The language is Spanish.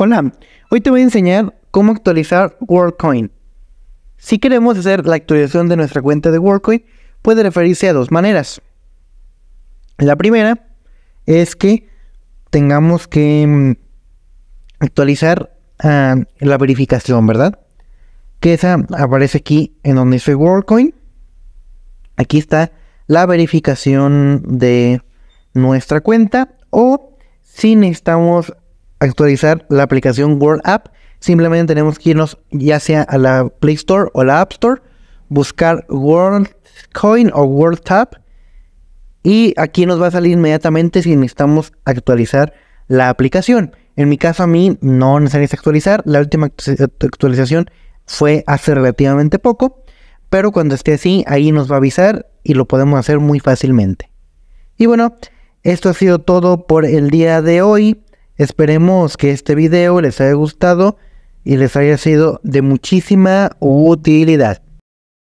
Hola, hoy te voy a enseñar cómo actualizar WorldCoin. Si queremos hacer la actualización de nuestra cuenta de WorldCoin, puede referirse a dos maneras. La primera es que tengamos que mm, actualizar ah, la verificación, ¿verdad? Que esa aparece aquí en donde dice WorldCoin. Aquí está la verificación de nuestra cuenta o si necesitamos actualizar la aplicación World App, simplemente tenemos que irnos ya sea a la Play Store o la App Store, buscar World Coin o World Tap y aquí nos va a salir inmediatamente si necesitamos actualizar la aplicación. En mi caso a mí no necesita actualizar, la última actualización fue hace relativamente poco, pero cuando esté así ahí nos va a avisar y lo podemos hacer muy fácilmente. Y bueno, esto ha sido todo por el día de hoy. Esperemos que este video les haya gustado y les haya sido de muchísima utilidad.